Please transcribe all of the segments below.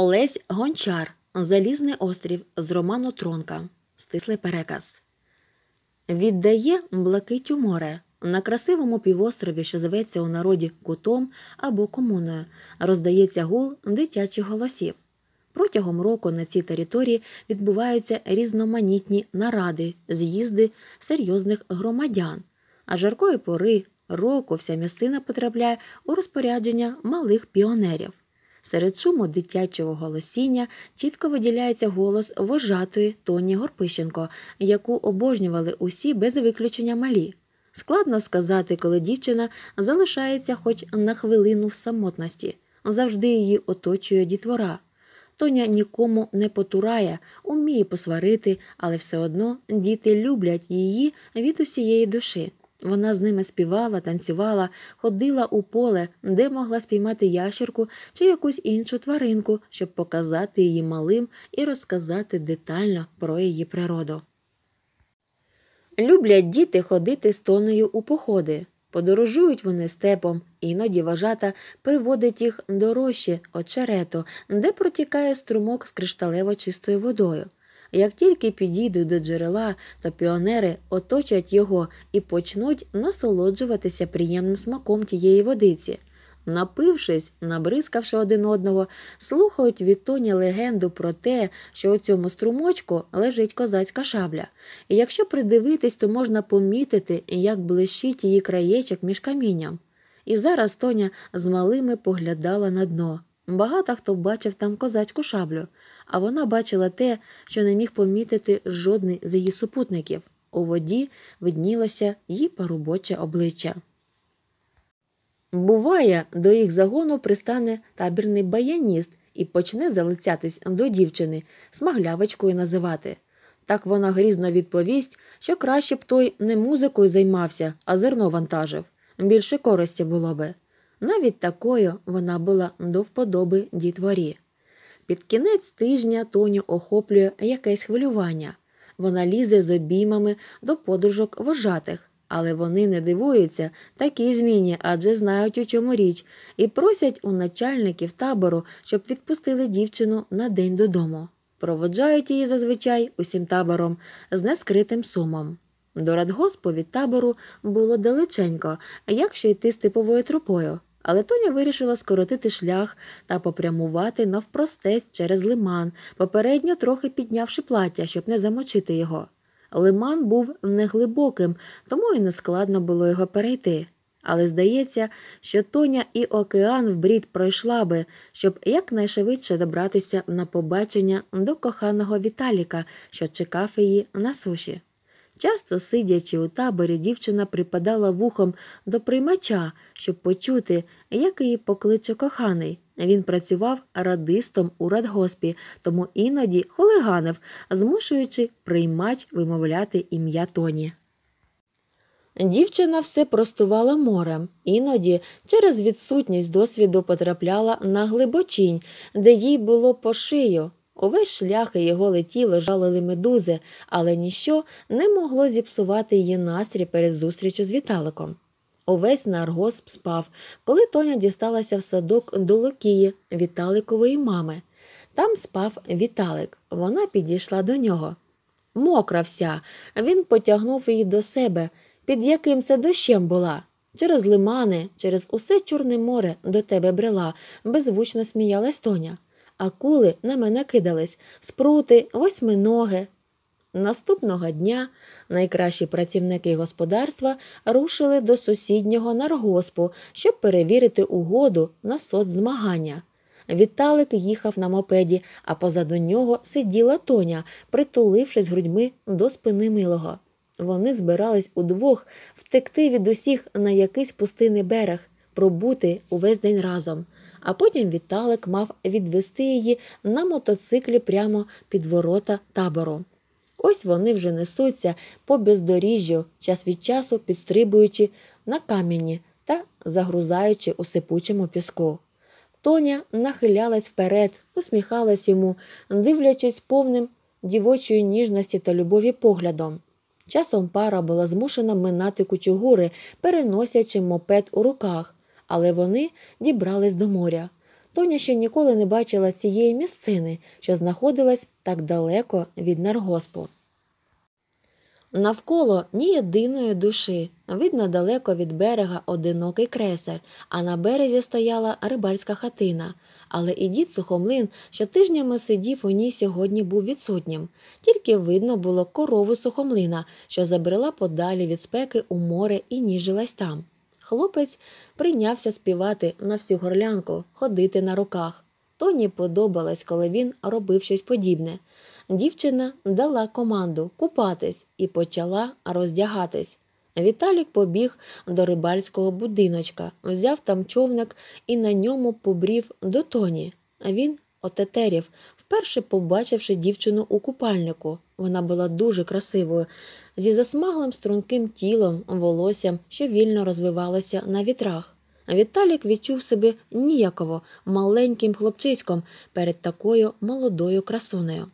Олесь Гончар, Залізний острів з роману Тронка. Стислий переказ. Віддає блакитю море. На красивому півострові, що зветься у народі кутом або комуною, роздається гул дитячих голосів. Протягом року на цій території відбуваються різноманітні наради, з'їзди серйозних громадян, а жаркої пори року вся місцина потрапляє у розпорядження малих піонерів. Серед шуму дитячого голосіння чітко виділяється голос вожатої Тоні Горпищенко, яку обожнювали усі без виключення малі. Складно сказати, коли дівчина залишається хоч на хвилину в самотності, завжди її оточує дітвора. Тоня нікому не потурає, уміє посварити, але все одно діти люблять її від усієї душі. Вона з ними співала, танцювала, ходила у поле, де могла спіймати ящерку чи якусь іншу тваринку, щоб показати її малим і розказати детально про її природу. Люблять діти ходити з тоною у походи. Подорожують вони степом, іноді важата приводить їх до рощі очерето, де протікає струмок з кришталево чистою водою. Як тільки підійдуть до джерела, то піонери оточать його і почнуть насолоджуватися приємним смаком тієї водиці. Напившись, набризкавши один одного, слухають від Тоні легенду про те, що у цьому струмочку лежить козацька шабля. І якщо придивитись, то можна помітити, як блищить її краєчок між камінням. І зараз Тоня з малими поглядала на дно. Багато хто бачив там козацьку шаблю, а вона бачила те, що не міг помітити жодний з її супутників. У воді виднілося її парубоче обличчя. Буває, до їх загону пристане табірний баяніст і почне залицятись до дівчини, смаглявочкою називати. Так вона грізно відповість, що краще б той не музикою займався, а зерно вантажив. Більше користі було би. Навіть такою вона була до вподоби дітворі. Під кінець тижня Тоню охоплює якесь хвилювання. Вона лізе з обіймами до подружок вожатих, але вони не дивуються такій зміні, адже знають, у чому річ, і просять у начальників табору, щоб відпустили дівчину на день додому. Проводжають її зазвичай усім табором з нескритим сумом. До радгоспу від табору було далеченько, якщо йти степовою трупою. Але Тоня вирішила скоротити шлях та попрямувати навпростець через лиман, попередньо трохи піднявши плаття, щоб не замочити його. Лиман був неглибоким, тому і нескладно було його перейти. Але здається, що Тоня і океан в брід пройшла би, щоб якнайшвидше добратися на побачення до коханого Віталіка, що чекав її на суші. Часто, сидячи у таборі, дівчина припадала вухом до приймача, щоб почути, як її покличе коханий. Він працював радистом у радгоспі, тому іноді хулиганив, змушуючи приймач вимовляти ім'я Тоні. Дівчина все простувала морем, іноді через відсутність досвіду потрапляла на глибочінь, де їй було по шию. Увесь шлях і його летіло жалили медузи, але ніщо не могло зіпсувати її настрій перед зустрічю з Віталиком. Увесь наргосп спав, коли Тоня дісталася в садок до Локії Віталикової мами. Там спав Віталик. Вона підійшла до нього. Мокра вся. Він потягнув її до себе, під яким це дощем була. Через лимани, через усе Чорне море до тебе брела, беззвучно сміялась Тоня акули на мене кидались, спрути, восьминоги. Наступного дня найкращі працівники господарства рушили до сусіднього наргоспу, щоб перевірити угоду на соцзмагання. Віталик їхав на мопеді, а позаду нього сиділа Тоня, притулившись грудьми до спини милого. Вони збирались удвох втекти від усіх на якийсь пустинний берег, пробути увесь день разом а потім Віталик мав відвести її на мотоциклі прямо під ворота табору. Ось вони вже несуться по бездоріжжю, час від часу підстрибуючи на камені та загрузаючи у сипучому піску. Тоня нахилялась вперед, усміхалась йому, дивлячись повним дівочої ніжності та любові поглядом. Часом пара була змушена минати кучугури, переносячи мопед у руках, але вони дібрались до моря. Тоня ще ніколи не бачила цієї місцини, що знаходилась так далеко від наргоспу. Навколо ні єдиної душі. Видно далеко від берега одинокий кресер, а на березі стояла рибальська хатина. Але і дід сухомлин, що тижнями сидів у ній сьогодні, був відсутнім. Тільки видно було корову сухомлина, що забрела подалі від спеки у море і ніжилась там. Хлопець прийнявся співати на всю горлянку, ходити на руках. Тоні подобалось, коли він робив щось подібне. Дівчина дала команду купатись і почала роздягатись. Віталік побіг до рибальського будиночка, взяв там човник і на ньому побрів до тоні. Він отетерів, вперше побачивши дівчину у купальнику. Вона була дуже красивою, зі засмаглим струнким тілом, волоссям, що вільно розвивалося на вітрах. Віталік відчув себе ніяково маленьким хлопчиськом перед такою молодою красунею.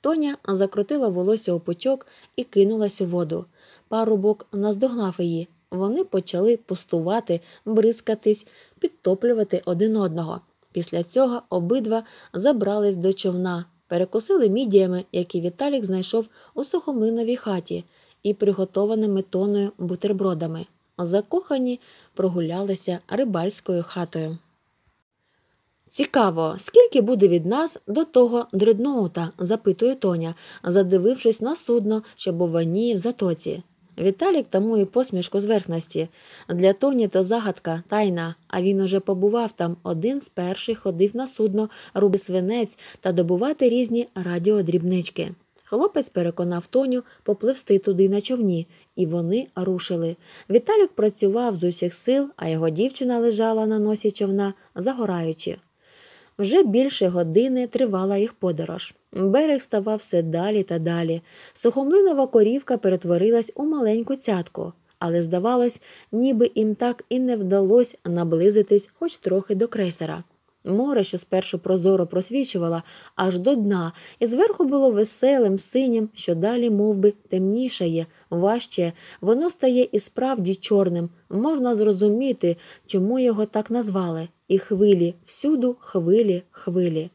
Тоня закрутила волосся у пучок і кинулась у воду. Парубок наздогнав її. Вони почали пустувати, бризкатись, підтоплювати один одного. Після цього обидва забрались до човна, перекусили мідіями, які Віталік знайшов у сухоминовій хаті, і приготованими тоною бутербродами. Закохані прогулялися рибальською хатою. Цікаво, скільки буде від нас до того дредноута? запитує Тоня, задивившись на судно, що бованіє в затоці. Віталік тамує посмішку зверхності. Для Тоні то загадка, тайна, а він уже побував там один з перших ходив на судно, руби свинець та добувати різні радіодрібнички. Хлопець переконав Тоню попливсти туди на човні, і вони рушили. Віталік працював з усіх сил, а його дівчина лежала на носі човна, загораючи. Вже більше години тривала їх подорож. Берег ставав все далі та далі. Сухомлинова корівка перетворилась у маленьку цятку, але, здавалось, ніби їм так і не вдалося наблизитись хоч трохи до крейсера. Море, що спершу прозоро просвічувало аж до дна, і зверху було веселим, синім, що далі мов би, темнішає, важче, воно стає і справді чорним. Можна зрозуміти, чому його так назвали, і хвилі, всюду хвилі, хвилі.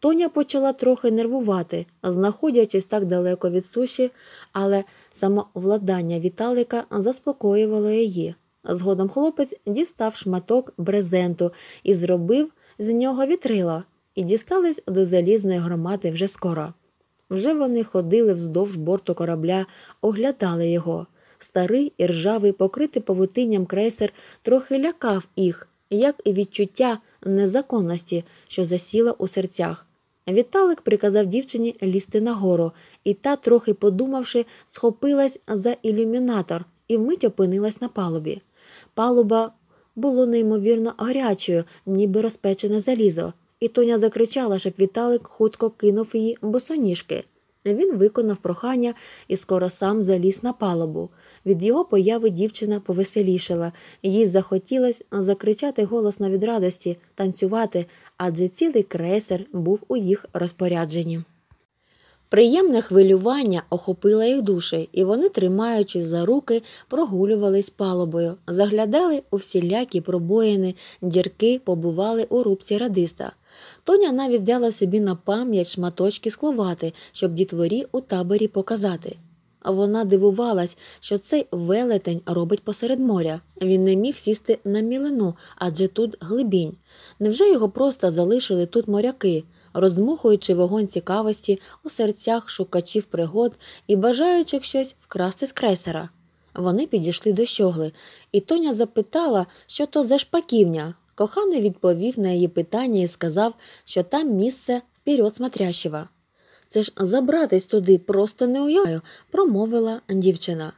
Тоня почала трохи нервувати, знаходячись так далеко від суші, але самовладання Віталика заспокоювало її. Згодом хлопець дістав шматок брезенту і зробив з нього вітрило і дістались до залізної громади вже скоро. Вже вони ходили вздовж борту корабля, оглядали його. Старий і ржавий, покритий павутинням крейсер, трохи лякав їх, як і відчуття незаконності, що засіла у серцях. Віталик приказав дівчині лізти нагору, і та, трохи подумавши, схопилась за ілюмінатор і вмить опинилась на палубі. Палуба було неймовірно гарячою, ніби розпечене залізо, і Тоня закричала, щоб Віталик хутко кинув її босоніжки. Він виконав прохання і скоро сам заліз на палубу. Від його появи дівчина повеселішала, їй захотілося закричати голосно від радості, танцювати, адже цілий крейсер був у їх розпорядженні. Приємне хвилювання охопило їх душі, і вони, тримаючись за руки, прогулювались палубою, заглядали у всілякі пробоїни, дірки побували у рубці радиста. Тоня навіть взяла собі на пам'ять шматочки скловати, щоб дітворі у таборі показати. Вона дивувалась, що цей велетень робить посеред моря. Він не міг сісти на мілину, адже тут глибінь. Невже його просто залишили тут моряки? роздмухуючи вогонь цікавості у серцях шукачів пригод і бажаючих щось вкрасти з кресера. Вони підійшли до щогли, і Тоня запитала, що то за шпаківня. Коханий відповів на її питання і сказав, що там місце вперед смотрящего. Це ж забратись туди просто не уявляю, промовила дівчина.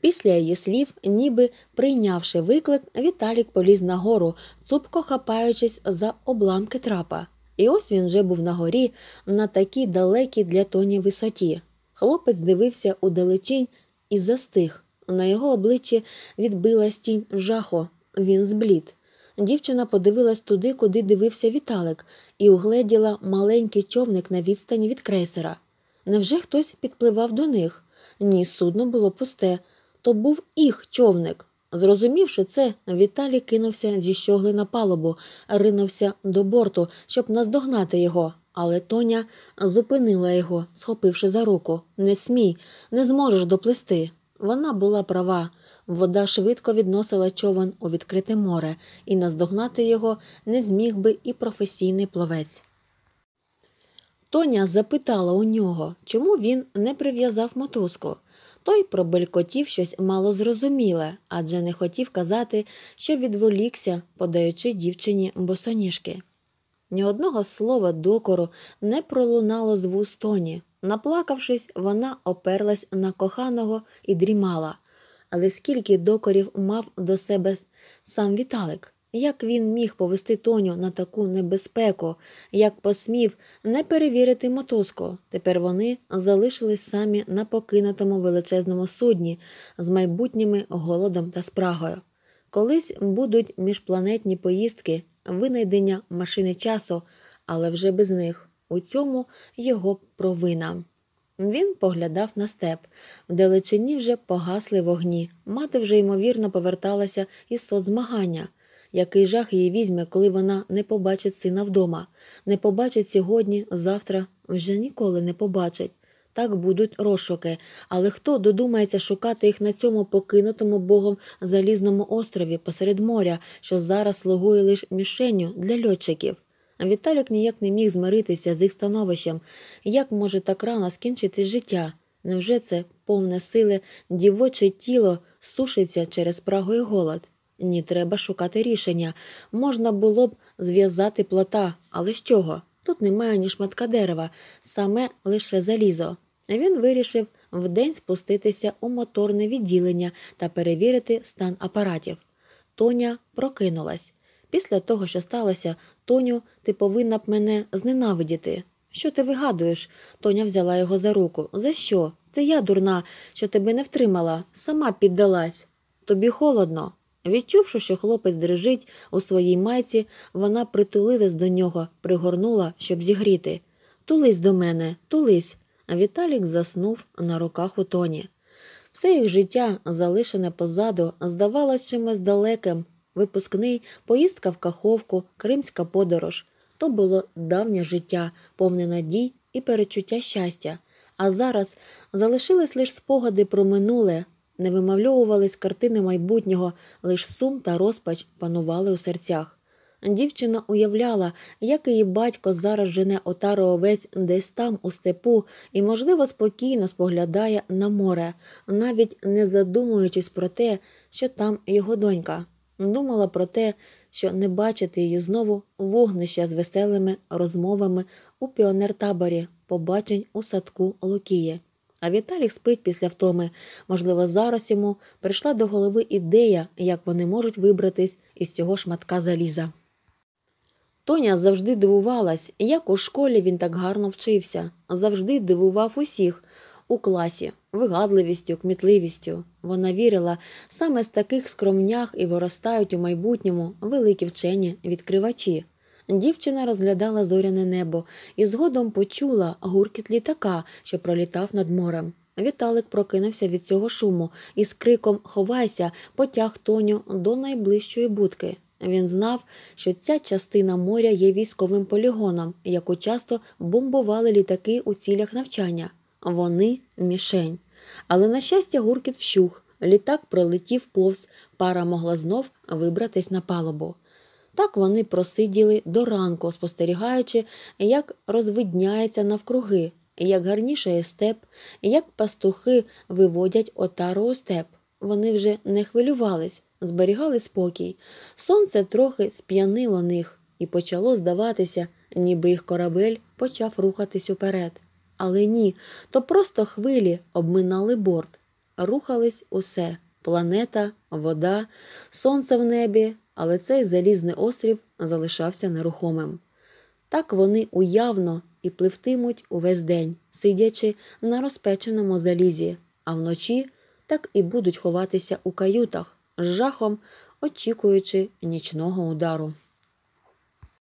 Після її слів, ніби прийнявши виклик, Віталік поліз нагору, цупко хапаючись за обламки трапа. І ось він вже був на горі на такій далекій для тоні висоті. Хлопець дивився у далечінь і застиг. На його обличчі відбилась тінь жаху. Він зблід. Дівчина подивилась туди, куди дивився Віталик, і угледіла маленький човник на відстані від крейсера. Невже хтось підпливав до них? Ні, судно було пусте. То був їх човник. Зрозумівши це, Віталій кинувся зі щогли на палубу, ринувся до борту, щоб наздогнати його. Але Тоня зупинила його, схопивши за руку Не смій, не зможеш доплисти. Вона була права. Вода швидко відносила човен у відкрите море, і наздогнати його не зміг би і професійний пловець. Тоня запитала у нього, чому він не прив'язав мотузку. Той пробелькотів щось мало зрозуміле, адже не хотів казати, що відволікся, подаючи дівчині босоніжки. Ні одного слова докору не пролунало з вустоні. Наплакавшись, вона оперлась на коханого і дрімала. Але скільки докорів мав до себе сам Віталик? Як він міг повести Тоню на таку небезпеку, як посмів не перевірити мотузку? Тепер вони залишились самі на покинутому величезному судні з майбутніми голодом та спрагою. Колись будуть міжпланетні поїздки, винайдення машини часу, але вже без них. У цьому його провина. Він поглядав на степ, в далечині вже погасли вогні. Мати вже ймовірно поверталася із соцзмагання – який жах її візьме, коли вона не побачить сина вдома, не побачить сьогодні, завтра, вже ніколи не побачить. Так будуть розшуки, але хто додумається шукати їх на цьому покинутому богом залізному острові посеред моря, що зараз слугує лише мішенню для льотчиків? Віталік ніяк не міг змиритися з їх становищем. Як може так рано скінчити життя? Невже це повне сили, дівоче тіло сушиться через прагу і голод? Ні, треба шукати рішення. Можна було б зв'язати плота, але з чого? Тут немає ні шматка дерева, саме лише залізо. Він вирішив вдень спуститися у моторне відділення та перевірити стан апаратів. Тоня прокинулась. Після того, що сталося, Тоню, ти повинна б мене зненавидіти. Що ти вигадуєш? Тоня взяла його за руку. За що? Це я дурна, що тебе не втримала, сама піддалась. Тобі холодно. Відчувши, що хлопець дрижить у своїй майці, вона притулилась до нього, пригорнула, щоб зігріти. Тулись до мене, тулись. Віталік заснув на руках у тоні. Все їх життя, залишене позаду, здавалось чимось далеким. Випускний, поїздка в каховку, кримська подорож. То було давнє життя, повне надій і перечуття щастя. А зараз залишились лише спогади про минуле, не вимальовувались картини майбутнього, лише сум та розпач панували у серцях. Дівчина уявляла, як її батько зараз жене отару овець десь там, у степу, і, можливо, спокійно споглядає на море, навіть не задумуючись про те, що там його донька. Думала про те, що не бачити її знову вогнища з веселими розмовами у піонертаборі, побачень у садку Лукії. А Віталік спить після втоми. Можливо, зараз йому прийшла до голови ідея, як вони можуть вибратись із цього шматка заліза. Тоня завжди дивувалась, як у школі він так гарно вчився, завжди дивував усіх у класі, вигадливістю, кмітливістю. Вона вірила, саме з таких скромнях і виростають у майбутньому великі вчені відкривачі. Дівчина розглядала зоряне небо і згодом почула гуркіт літака, що пролітав над морем. Віталик прокинувся від цього шуму і з криком Ховайся потяг Тоню до найближчої будки. Він знав, що ця частина моря є військовим полігоном, яку часто бомбували літаки у цілях навчання. Вони мішень. Але, на щастя, гуркіт вщух. Літак пролетів повз, пара могла знов вибратись на палубу. Так вони просиділи до ранку, спостерігаючи, як розвидняється навкруги, як гарнішає степ, як пастухи виводять отару у степ. Вони вже не хвилювались, зберігали спокій. Сонце трохи сп'янило них і почало здаватися, ніби їх корабель почав рухатись уперед. Але ні, то просто хвилі обминали борт, рухались усе планета, вода, сонце в небі, але цей залізний острів залишався нерухомим. Так вони уявно і пливтимуть увесь день, сидячи на розпеченому залізі, а вночі так і будуть ховатися у каютах з жахом, очікуючи нічного удару.